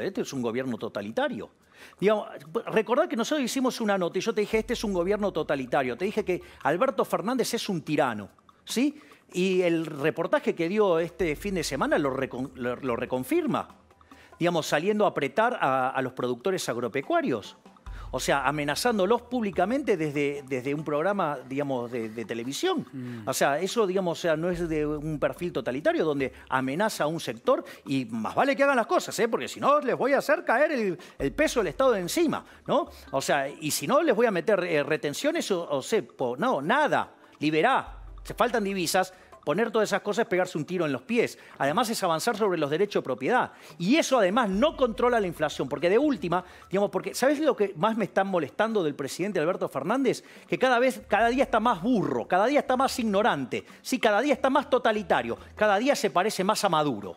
Este es un gobierno totalitario. Digamos, recordad que nosotros hicimos una nota y yo te dije, este es un gobierno totalitario. Te dije que Alberto Fernández es un tirano, ¿sí? Y el reportaje que dio este fin de semana lo, reconfirma, digamos, saliendo a apretar a los productores agropecuarios. O sea, amenazándolos públicamente desde, desde un programa, digamos, de, televisión. Mm. O sea, eso, digamos, o sea, no es de un perfil totalitario donde amenaza a un sector y más vale que hagan las cosas, ¿eh? porque si no les voy a hacer caer el, peso del Estado de encima, ¿no? O sea, y si no les voy a meter eh, retenciones o, o no, nada, liberá, se faltan divisas, Poner todas esas cosas es pegarse un tiro en los pies. Además es avanzar sobre los derechos de propiedad. Y eso además no controla la inflación, porque de última, digamos, porque ¿sabes lo que más me está molestando del presidente Alberto Fernández? Que cada vez, cada día está más burro, cada día está más ignorante, sí, cada día está más totalitario, cada día se parece más a Maduro.